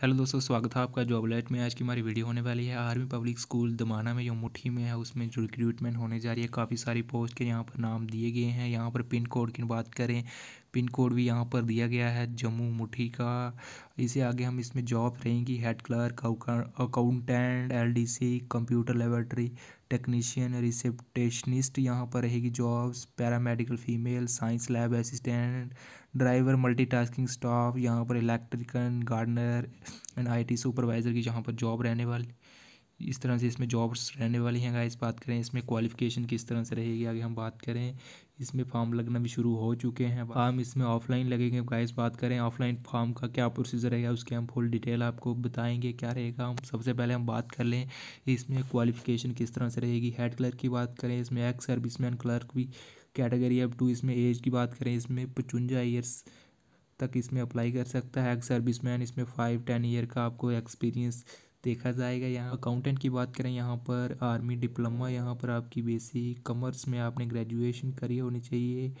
hello दोस्तों स्वागत है आपका जॉब लाइट में आज की हमारी वीडियो होने वाली है आर्मी पब्लिक स्कूल दमाना में जो मुठ्ठी में है उसमें जो रिक्रूटमेंट होने जा रही है काफ़ी सारी पोस्ट के यहाँ पर नाम दिए गए हैं यहाँ पर पिन कोड की बात करें पिन कोड भी यहाँ पर दिया गया है जम्मू मुठ्ठी का इसे आगे हम इसमें जॉब रहेंगी head clerk accountant L D computer laboratory technician receptionist यहाँ पर रहेगी jobs paramedical female science lab assistant driver multitasking staff यहाँ पर electrician gardener and IT supervisor की जहाँ पर जॉब रहने वाली इस तरह से इसमें जॉब्स रहने वाली हैं गाइस बात करें इसमें क्वालिफिकेशन किस तरह से रहेगी आगे हम बात करें इसमें फॉर्म लगना भी शुरू हो चुके हैं फॉर्म इसमें ऑफलाइन लगेंगे गाइस बात करें ऑफलाइन फॉर्म का क्या प्रोसीजर रहेगा उसके हम फुल डिटेल आपको बताएंगे क्या रहेगा हम सबसे पहले हम बात कर लें इसमें क्वालिफिकेशन किस तरह से रहेगी हेड क्लर्क की बात करें इसमें एक्स सर्विसमैन क्लर्क भी कैटेगरी अप टू इसमें एज की बात करें इसमें पचुंजा ईयर्स तक इसमें अप्लाई कर सकता है एक्स सर्विसमैन इसमें फाइव टेन ईयर का आपको एक्सपीरियंस देखा जाएगा यहाँ अकाउंटेंट की बात करें यहाँ पर आर्मी डिप्लोमा यहाँ पर आपकी बेसिक कॉमर्स में आपने ग्रेजुएशन करी होनी चाहिए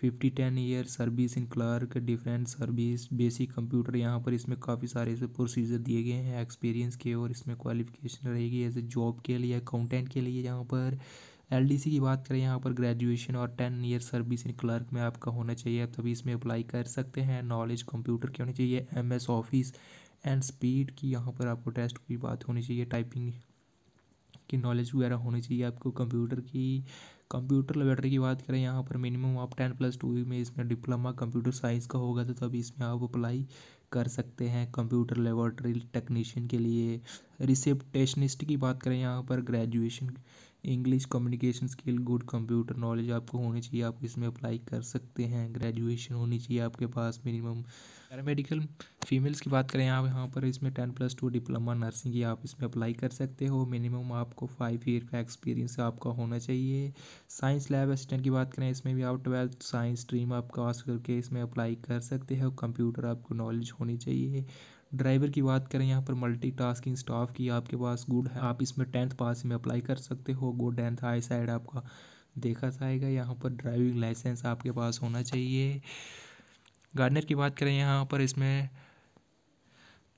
fifty ten year service in clerk defence service basic computer यहाँ पर इसमें काफ़ी सारे ऐसे प्रोसीजर दिए गए हैं एक्सपीरियंस के और इसमें क्वालिफिकेशन रहेगी एज ए जॉब के लिए अकाउंटेंट के लिए यहाँ पर एलडीसी की बात करें यहाँ पर ग्रेजुएशन और ten year service in clerk में आपका होना चाहिए तभी इसमें अप्लाई कर सकते हैं नॉलेज कंप्यूटर की होनी चाहिए एम ऑफिस एंड स्पीड की यहाँ पर आपको टेस्ट की बात होनी चाहिए टाइपिंग की नॉलेज वगैरह होनी चाहिए आपको कंप्यूटर की कंप्यूटर लेबोरेटरी की बात करें यहाँ पर मिनिमम आप टेन प्लस टू में इसमें डिप्लोमा कंप्यूटर साइंस का होगा तो तभी इसमें आप अप्लाई कर सकते हैं कंप्यूटर लेबॉरटरी टेक्नीशियन के लिए रिसेप्टेशनिस्ट की बात करें यहाँ पर graduation English communication skill good computer knowledge आपको होनी चाहिए आप इसमें अप्लाई कर सकते हैं ग्रेजुएशन होनी चाहिए आपके पास मिनिमम पैरामेडिकल फीमेल्स की बात करें आप यहाँ पर इसमें ten plus two diploma nursing की आप इसमें अप्लाई कर सकते हो मिनिमम आपको फाइव ईयर का एक्सपीरियंस आपका होना चाहिए साइंस लैब असिस्टेंट की बात करें इसमें भी आप ट्वेल्थ साइंस स्ट्रीम आप पास करके इसमें अप्लाई कर सकते हो कंप्यूटर आपको नॉलेज होनी चाहिए ड्राइवर की बात करें यहाँ पर मल्टीटास्किंग स्टाफ की आपके पास गुड है आप इसमें टेंथ पास में अप्लाई कर सकते हो गुड एंड हाई साइड आपका देखा जाएगा यहाँ पर ड्राइविंग लाइसेंस आपके पास होना चाहिए गार्डनर की बात करें यहाँ पर इसमें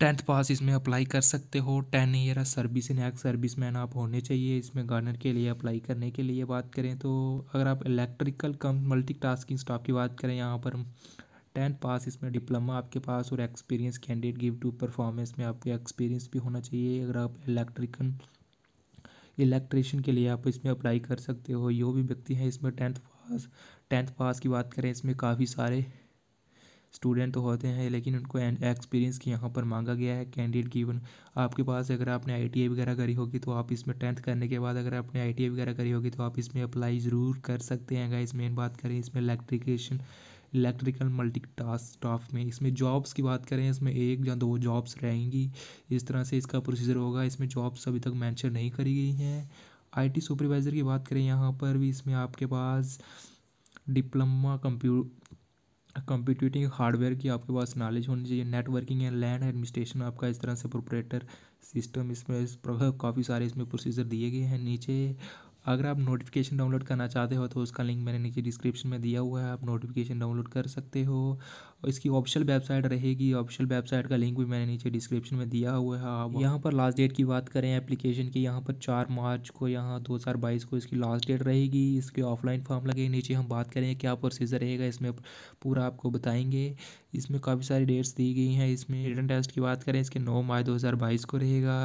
टेंथ पास इसमें अप्लाई कर सकते हो ten year service in ex serviceman आप होने चाहिए इसमें गार्डनर के लिए अप्लाई करने के लिए बात करें तो अगर आप electrical cum multitasking staff की बात करें यहाँ पर टेंथ पास इसमें डिप्लोमा आपके पास और experience candidate give to performance में आपको एक्सपीरियंस भी होना चाहिए अगर आप इलेक्ट्रिकन इलेक्ट्रिशियन के लिए आप इसमें अप्लाई कर सकते हो यो भी व्यक्ति हैं इसमें टेंथ पास टेंथ पास की बात करें इसमें काफ़ी सारे स्टूडेंट तो होते हैं लेकिन उनको एक्सपीरियंस की यहाँ पर मांगा गया है कैंडिडेट गिवन आपके पास अगर आपने आई वगैरह करी होगी तो आप इसमें टेंथ करने के बाद अगर आपने आई वगैरह करी होगी तो आप इसमें अप्लाई ज़रूर कर सकते हैं अगर इसमें बात करें इसमें electrician electrical multi task staff में इसमें जॉब्स की बात करें इसमें एक या दो जॉब्स रहेंगी इस तरह से इसका प्रोसीजर होगा इसमें जॉब्स अभी तक मैंशन नहीं करी गई हैं आई सुपरवाइज़र की बात करें यहाँ पर भी इसमें आपके पास डिप्लोमा कंप्यू कंप्यूटिंग हार्डवेयर की आपके पास नॉलेज होनी चाहिए नेटवर्किंग एंड लैंड एडमिनिस्ट्रेशन आपका इस तरह से प्रोपरेटर सिस्टम इसमें इस काफ़ी सारे इसमें प्रोसीजर दिए गए हैं नीचे अगर आप नोटिफिकेशन डाउनलोड करना चाहते हो तो उसका लिंक मैंने नीचे डिस्क्रिप्शन में दिया हुआ है आप नोटिफिकेशन डाउनलोड कर सकते हो और इसकी ऑफिशियल वेबसाइट रहेगी ऑफिशियल वेबसाइट का लिंक भी मैंने नीचे डिस्क्रिप्शन में दिया हुआ है आप यहाँ पर लास्ट डेट की बात करें एप्लीकेशन की यहाँ पर चार मार्च को यहाँ दो हज़ार बाईस को इसकी लास्ट डेट रहेगी इसके ऑफलाइन फॉर्म लगे नीचे हम बात करें क्या प्रोसीजर रहेगा इसमें पूरा आपको बताएंगे इसमें काफ़ी सारी डेट्स दी गई हैं इसमें रिटर्न टेस्ट की बात करें इसके नौ मार्च दो को रहेगा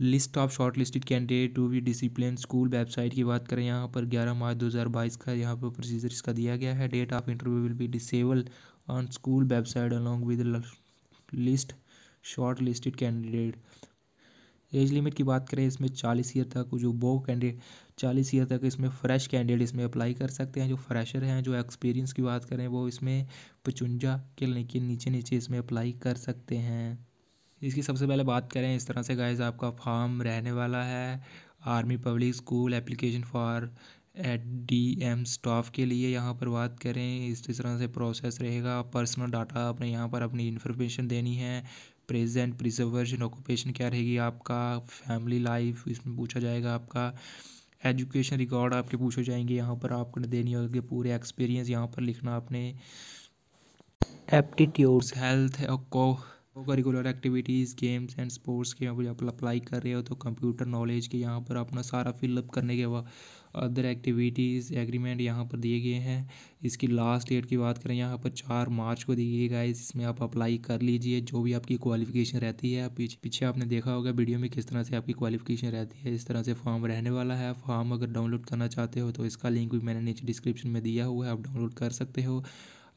list of shortlisted candidate to be discipline school website की बात करें यहाँ पर 11 मार्च 2022 का यहाँ पर प्रोसीजर इसका दिया गया है date of interview will be disable on school website along with list shortlisted candidate age limit की बात करें इसमें चालीस ईयर तक जो वो कैंडिडेट चालीस ईयर तक इसमें फ्रेश कैंडिडेट इसमें अप्लाई कर सकते हैं जो फ्रेशर हैं जो एक्सपीरियंस की बात करें वो इसमें पचुंजा के लेकिन नीचे नीचे इसमें अप्लाई कर सकते हैं इसकी सबसे पहले बात करें इस तरह से गाइज आपका फॉर्म रहने वाला है Army Public School application for eight D M staff के लिए यहाँ पर बात करें इस तरह से प्रोसेस रहेगा पर्सनल डाटा आपने यहाँ पर अपनी इन्फॉर्मेशन देनी है प्रेजेंट प्रिजर्वेशन ऑक्यूपेशन क्या रहेगी आपका फैमिली लाइफ इसमें पूछा जाएगा आपका एजुकेशन रिकॉर्ड आपके पूछे जाएंगे यहाँ पर आपने देनी होगी पूरे एक्सपीरियंस यहाँ पर लिखना आपने aptitudes health co co curricular activities games and sports के यहाँ पर आप अप्लाई कर रहे हो तो कंप्यूटर नॉलेज के यहाँ पर अपना सारा फिलअप करने के बाद अदर एक्टिविटीज़ एग्रीमेंट यहाँ पर दिए गए हैं इसकी लास्ट डेट की बात करें यहाँ पर चार मार्च को दी गए गाइस इसमें आप अप्लाई कर लीजिए जो भी आपकी क्वालिफिकेशन रहती है पीछे पीछे आपने देखा होगा वीडियो में किस तरह से आपकी क्वालिफिकेशन रहती है इस तरह से फॉर्म रहने वाला है फॉर्म अगर डाउनलोड करना चाहते हो तो इसका लिंक भी मैंने नीचे डिस्क्रिप्शन में दिया हुआ है आप डाउनलोड कर सकते हो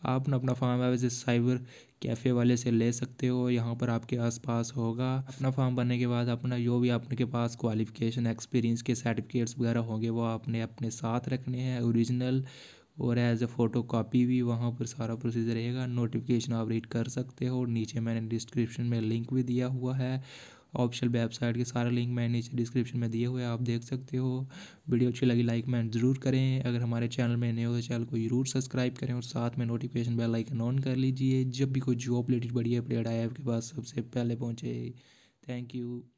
आप अपना form as a cyber cafe वाले से ले सकते हो यहाँ पर आपके आसपास होगा अपना फार्म भरने के बाद अपना जो भी आपके पास क्वालिफिकेशन एक्सपीरियंस के सर्टिफिकेट्स वगैरह होंगे वो आपने अपने साथ रखने हैं ओरिजिनल और एज ए फ़ोटो कापी भी वहाँ पर सारा प्रोसीजर रहेगा नोटिफिकेशन आप रीड कर सकते हो नीचे मैंने डिस्क्रिप्शन में लिंक भी दिया हुआ है ऑफिशियल वेबसाइट के सारे लिंक मैंने नीचे डिस्क्रिप्शन में दिए हुए आप देख सकते हो वीडियो अच्छी लगी लाइक मैं ज़रूर करें अगर हमारे चैनल में नए हो तो चैनल को जरूर सब्सक्राइब करें और साथ में नोटिफिकेशन बेल आइकन ऑन कर लीजिए जब भी कोई जॉब रिलेटेड बढ़िया अपडेट आए आपके पास सबसे पहले पहुँचे थैंक यू